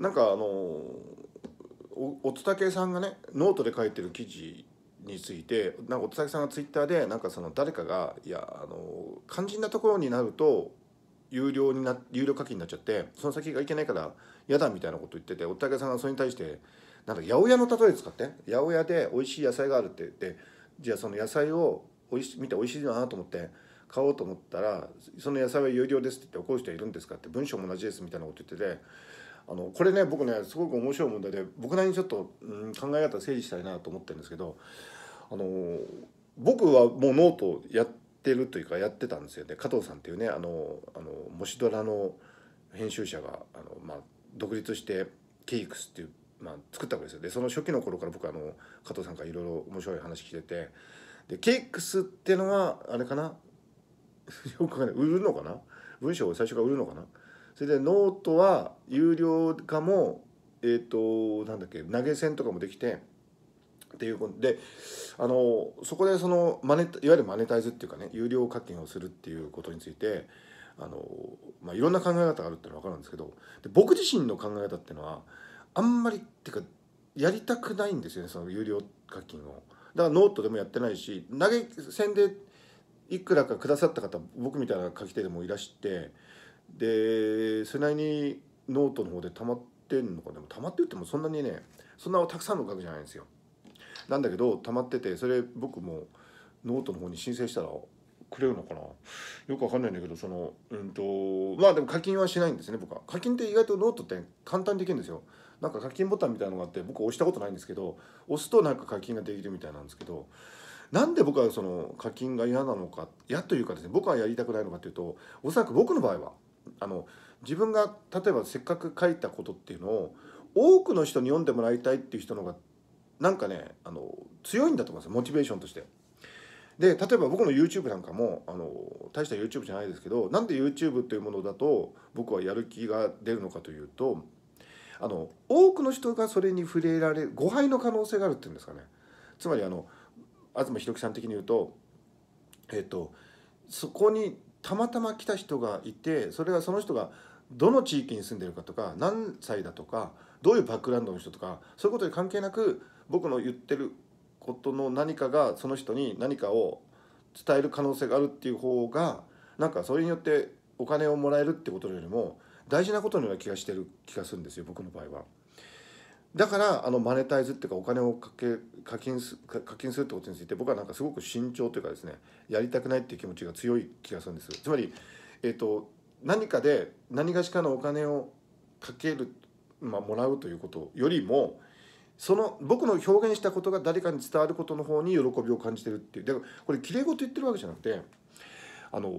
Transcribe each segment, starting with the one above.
なんかあのおつたさんがねノートで書いてる記事についてなんかおつたけさんがツイッターでなんかその誰かがいやあの肝心なところになると有料にな有料課金になっちゃってその先がいけないから嫌だみたいなこと言ってておたけさんがそれに対してなんか八百屋の例え使って八百屋で美味しい野菜があるって言ってじゃあその野菜をおいし見て美味しいなと思って買おうと思ったらその野菜は有料ですって言って怒る人はいるんですかって文章も同じですみたいなこと言っててあのこれね僕ねすごく面白い問題で僕なりにちょっと、うん、考え方整理したいなと思ってるんですけどあの僕はもうノートやってるというかやってたんですよね加藤さんっていうねあのあの「もしドラ」の編集者があの、まあ、独立してケイクスっていう、まあ、作ったわけですよでその初期の頃から僕あの加藤さんからいろいろ面白い話聞いててでケイクスっていうのはあれかな よくわかんない売るのかな文章を最初から売るのかなそれでノートは有料化もえっ、ー、となんだっけ投げ銭とかもできてっていうことであのそこでそのマネいわゆるマネタイズっていうかね有料課金をするっていうことについてあの、まあ、いろんな考え方があるっていうのは分かるんですけどで僕自身の考え方っていうのはあんまりっていうかやりたくないんですよねその有料課金を。だからノートでもやってないし投げ銭でいくらかくださった方僕みたいな書き手でもいらしてでそれなりにノートの方で溜まってんのかでも溜まってってもそんなにねそんなたくさんの額じゃないんですよなんだけど溜まっててそれ僕もノートの方に申請したらくれるのかなよくわかんないんだけどそのうんとまあでも課金はしないんですね僕は課金って意外とノートって簡単にできるんですよなんか課金ボタンみたいなのがあって僕押したことないんですけど押すとなんか課金ができるみたいなんですけどなんで僕はその課金が嫌なのか嫌というかですね僕はやりたくないのかというとおそらく僕の場合はあの自分が例えばせっかく書いたことっていうのを多くの人に読んでもらいたいっていう人のがなんかねあの強いんだと思うんですモチベーションとして。で例えば僕の YouTube なんかもあの大した YouTube じゃないですけどなんで YouTube というものだと僕はやる気が出るのかというとあの多くの人がそれに触れられる誤配の可能性があるっていうんですかねつまりあの東博樹さん的に言うとえっとそこにたまたま来た人がいてそれがその人がどの地域に住んでるかとか何歳だとかどういうバックグラウンドの人とかそういうことに関係なく僕の言ってることの何かがその人に何かを伝える可能性があるっていう方がなんかそれによってお金をもらえるってことよりも大事なことのような気がしてる気がするんですよ僕の場合は。だからあのマネタイズっていうかお金をかけ課金す課金するってことについて僕はなんかすごく慎重というかですねやりたくないっていう気持ちが強い気がするんですつまり、えーと、何かで何がしかのお金をかける、まあ、もらうということよりもその僕の表現したことが誰かに伝わることの方に喜びを感じてるっていうだからこれきれい事言ってるわけじゃなくてあの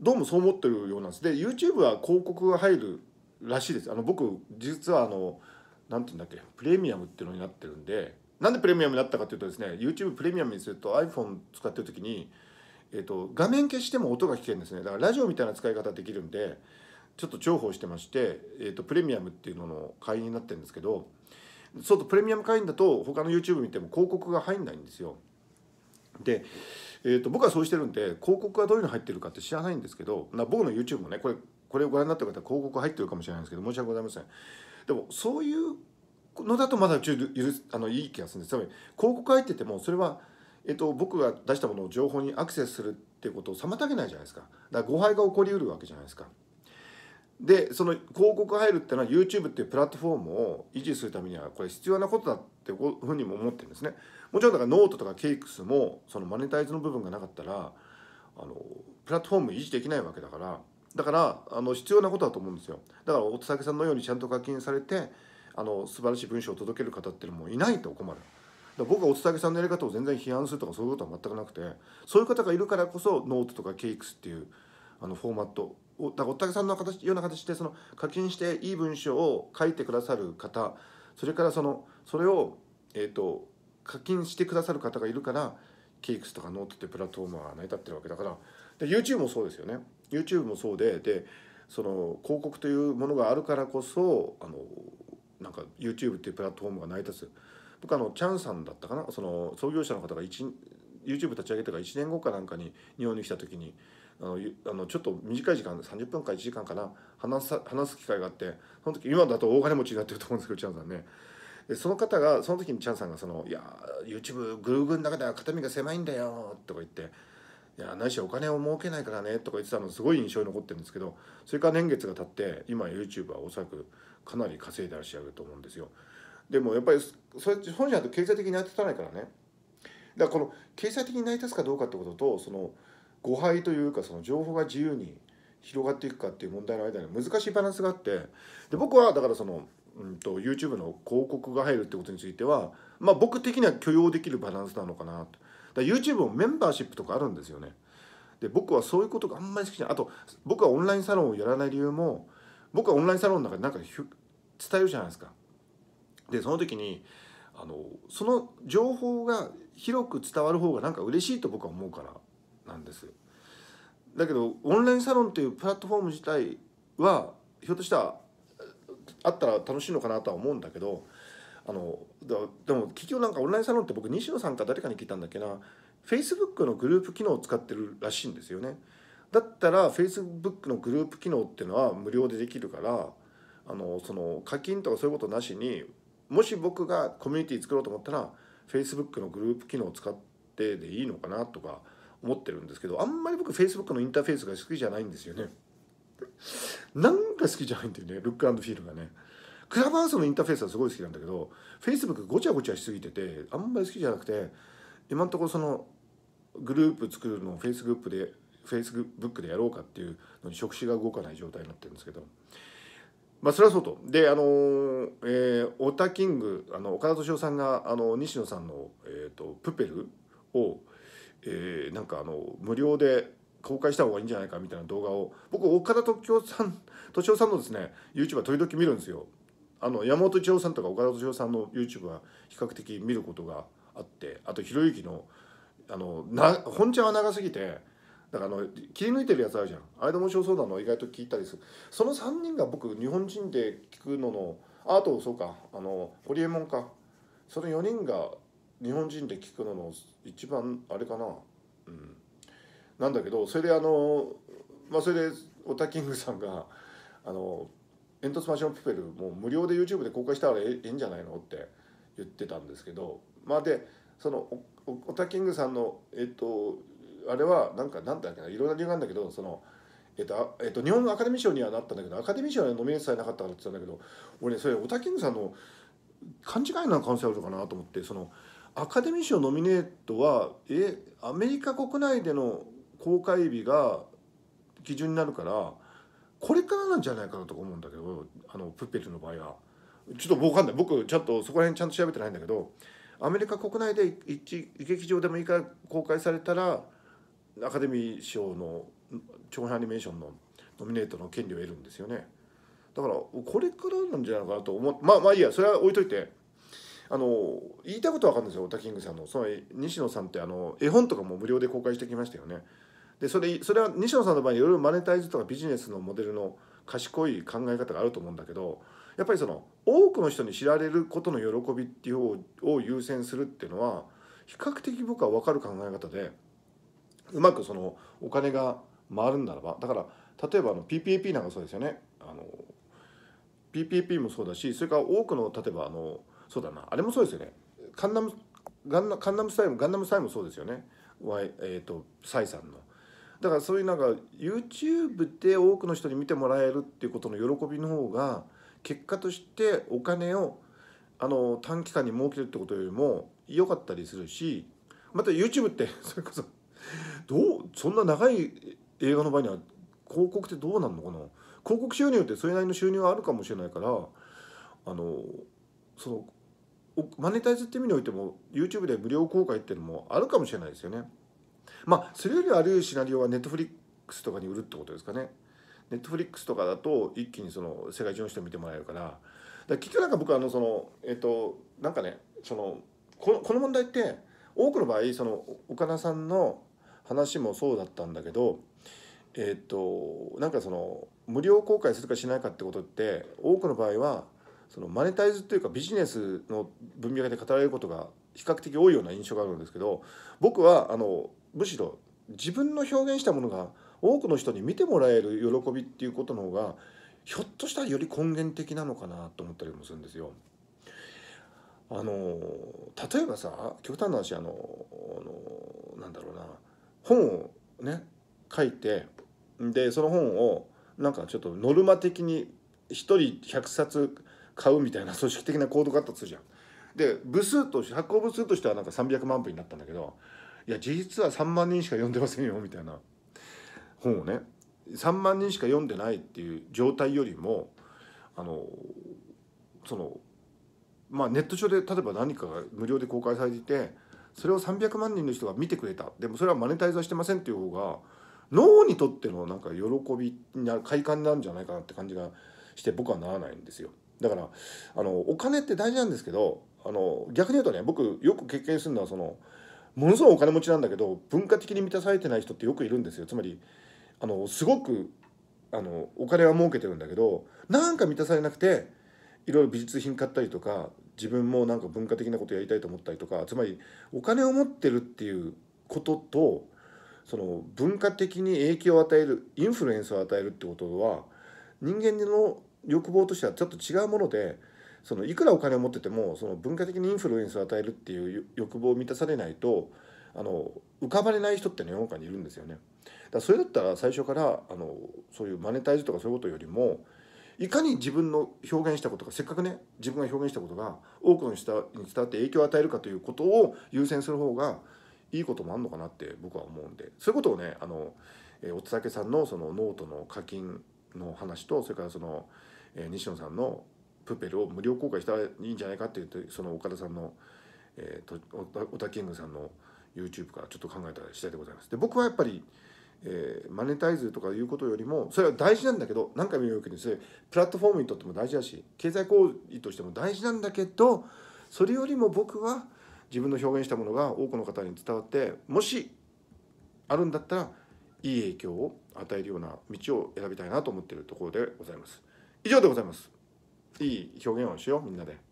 どうもそう思ってるようなんですで YouTube は広告が入るらしいですあの僕実はあの何て言うんだっけプレミアムっていうのになってるんでなんでプレミアムになったかっていうとですね YouTube プレミアムにすると iPhone 使ってる時に、えーと、画面消しても音が聞けるんですねだからラジオみたいな使い方できるんでちょっと重宝してまして、えーと、プレミアムっていうのの会員になってるんですけどそうとプレミアム会員だと他の YouTube 見ても広告が入んないんですよ。で、えーと、僕はそうしてるんで広告がどういうの入ってるかって知らないんですけどな僕の YouTube もねこれこれをご覧になった方広告入ってるかもしれないんですけど申し訳ございません。でもそういうのだとまだちょっとあのいい気がするんですつまり広告入っててもそれは、えっと、僕が出したものを情報にアクセスするっていうことを妨げないじゃないですかだから誤配が起こりうるわけじゃないですかでその広告入るっていうのは YouTube っていうプラットフォームを維持するためにはこれ必要なことだっていうふうにも思ってるんですねもちろんだからノートとかケイクスもそのマネタイズの部分がなかったらあのプラットフォーム維持できないわけだからだからあの必要なことだと思うんですよだから大竹さんのようにちゃんと課金されてあの素晴らしい文章を届ける方っていうのもいないと困る僕はおつたけさんのやり方を全然批判するとかそういうことは全くなくてそういう方がいるからこそノートとかケクスっていうあのフォーマットをだからおつたけさんの形ような形でその課金していい文章を書いてくださる方それからそのそれを、えーと課金してくださる方がいるからキークスとかノートってプラットフォームは成り立ってるわけだからで YouTube もそうですよね YouTube もそうででその広告というものがあるからこそあのなんか YouTube っていうプラットフォームが成り立つ僕あのチャンさんだったかなその創業者の方が YouTube 立ち上げてから1年後かなんかに日本に来た時にあのあのちょっと短い時間30分か1時間かな話す機会があってその時今だと大金持ちになってると思うんですけどチャンさんねその方がその時にチャンさんがその「いや YouTube グルーグルの中では肩身が狭いんだよ」とか言って「いやないしお金を儲けないからね」とか言ってたのすごい印象に残ってるんですけどそれから年月が経って今 YouTube はおそらくかなり稼いでらっしゃると思うんですよ。でもやっぱりそれ本社だと経済的に成り立たないからねだからこの経済的に成り立つかどうかってこととその誤配というかその情報が自由に広がっていくかっていう問題の間に難しいバランスがあってで僕はだからそのうんと、YouTube の広告が入るってことについては、まあ、僕的には許容できるバランスなのかなとだ YouTube もメンバーシップとかあるんですよねで僕はそういうことがあんまり好きじゃないあと僕はオンラインサロンをやらない理由も僕はオンラインサロンの中でなんか伝えるじゃないですかでその時にあのその情報が広く伝わる方がなんか嬉しいと僕は思うからなんですだけどオンラインサロンっていうプラットフォーム自体はひょっとしたらあったら楽しいのかなとは思うんだけどあのでも結局なんかオンラインサロンって僕西野さんか誰かに聞いたんだっけな Facebook のグループ機能を使ってるらしいんですよね。だったら Facebook のグループ機能っていうのは無料でできるからあのその課金とかそういうことなしにもし僕がコミュニティ作ろうと思ったら Facebook のグループ機能を使ってでいいのかなとか思ってるんですけどあんまり僕 Facebook のインターフェースが好きじゃないんですよね。なんか好きじゃないんだよねルックフィールがねクラブハウスのインターフェースはすごい好きなんだけどフェイスブックごちゃごちゃしすぎててあんまり好きじゃなくて今のところそのグループ作るのをフェイスグルーでフェイスブックでやろうかっていうのに触手が動かない状態になってるんですけどまあそれはそうとであのー、えー、オタキングあの岡田敏夫さんがあの西野さんの、えーと、とプペルを、えー、なんかあの無料で公開した方がいいんじゃないかみたいな動画を僕岡田敏夫さん敏 さんのですね YouTube は時々見るんですよあの山本一郎さんとか岡田敏夫さんの YouTube は比較的見ることがあってあとひろゆきのあのな本ちゃんは長すぎてだからあの切り抜いてるやつあるじゃんあれで面白そうなの意外と聞いたりするその3人が僕日本人で聞くののあとそうかあのホリエモンかその4人が日本人で聞くのの一番あれかなうん。なんだけどそれであのまあそれでオタキングさんがあの「煙突マンションプペル」もう無料で YouTube で公開したらええんじゃないのって言ってたんですけどまあでそのオタキングさんのえっとあれはなんかなんだっけないろんな理由があるんだけどその。えっとえっと、日本のアカデミー賞にはなったんだけどアカデミー賞にはノミネートされなかったからって言ったんだけど俺ねそれオタキングさんの勘違いな可能性あるのかなと思ってそのアカデミー賞ノミネートはえアメリカ国内での公開日が基準になるからこれからなんじゃないかなと思うんだけどあのプッペルの場合はちょっと分かんない僕ちょっとそこら辺ちゃんと調べてないんだけどアメリカ国内で一劇場でもいいから公開されたらアカデミー賞の長編アニメーションのノミネートの権利を得るんですよねだからこれからなんじゃないかなと思ってまあまあいいやそれは置いといてあの言いたいことは分かるんですよオタキングさんのその西野さんってあの絵本とかも無料で公開してきましたよねでそれそれは西野さんの場合いろいろマネタイズとかビジネスのモデルの賢い考え方があると思うんだけどやっぱりその多くの人に知られることの喜びっていう方を優先するっていうのは比較的僕は分かる考え方でうまくそのお金が回るんならばだから例えばあの PPAP なんかそうですよねあの PPAP もそうだしそれから多くの例えばあのそうだなあれもそうですよねカンナムガンナカンナムスタイルガンナムスタイルもそうですよね、y えーとサイさんの。だからそういうなんか YouTube で多くの人に見てもらえるっていうことの喜びの方が結果としてお金をあの短期間に儲けるってことよりも良かったりするしまた YouTube って それこそどうそんな長い映画の場合には広告ってどうなんのかな広告収入ってそれなりの収入はあるかもしれないからあのそのマネタイズって意味においても YouTube で無料公開っていうのもあるかもしれないですよね。まあそれよりあるシナリオはネットフリックスとかに売るってことですかねネットフリックスとかだと一気にその世界中の人見てもらえるからだ結局なんか僕あのそのえっ、となんかねそのこの問題って多くの場合その岡田さんの話もそうだったんだけどえっ、となんかその無料公開するかしないかってことって多くの場合はそのマネタイズというかビジネスの文脈で語られることが比較的多いような印象があるんですけど僕はあのむしろ自分の表現したものが多くの人に見てもらえる喜びっていうことの方がひょっとしたらより根源的なのかなと思ったりもするんですよ。あの例えばさ極端な話あのあなんだろうな本をね書いてでその本をなんかちょっとノルマ的に1人100冊買うみたいな組織的な行動があったとするじゃん。で部数として発行部数としてはなんか300万部になったんだけどいや実は3万人しか読んでませんよみたいな本をね3万人しか読んでないっていう状態よりもあのそのまあネット上で例えば何かが無料で公開されていてそれを300万人の人が見てくれたでもそれはマネタイズはしてませんっていう方が脳にとってのなんか喜びな快感なんじゃないかなって感じがして僕はならないんですよ。だからあのお金って大事なんですけどあの逆に言うとね僕よく経験するのはそのものすごいお金持ちなんだけど文化的に満たされてない人ってよくいるんですよつまりあのすごくあのお金は儲けてるんだけどなんか満たされなくていろいろ美術品買ったりとか自分もなんか文化的なことやりたいと思ったりとかつまりお金を持ってるっていうこととその文化的に影響を与えるインフルエンスを与えるってことは人間の欲望としてはちょっと違うものでそのいくらお金を持っててもその文化的にインフルエンスを与えるっていう欲望を満たされないとあの浮かばれない人ってね世の中にいるんですよね。だそれだったら最初からあのそういうマネタイズとかそういうことよりもいかに自分の表現したことがせっかくね自分が表現したことが多くの人に伝わって影響を与えるかということを優先する方がいいこともあるのかなって僕は思うんでそういうことをねあの、えー、おつたけさんのそのノートの課金の話とそれからその、えー、西野さんのプペルを無料公開したらいいんじゃないかっていうとその岡田さんの、えー、とオタキングさんの YouTube からちょっと考えた次第でございます。で僕はやっぱりえー、マネタイズとかいうことよりもそれは大事なんだけど何回も言うけどそれプラットフォームにとっても大事だし経済行為としても大事なんだけどそれよりも僕は自分の表現したものが多くの方に伝わってもしあるんだったらいい影響を与えるような道を選びたいなと思っているところでございます。以上でございます。いい表現をしようみんなで。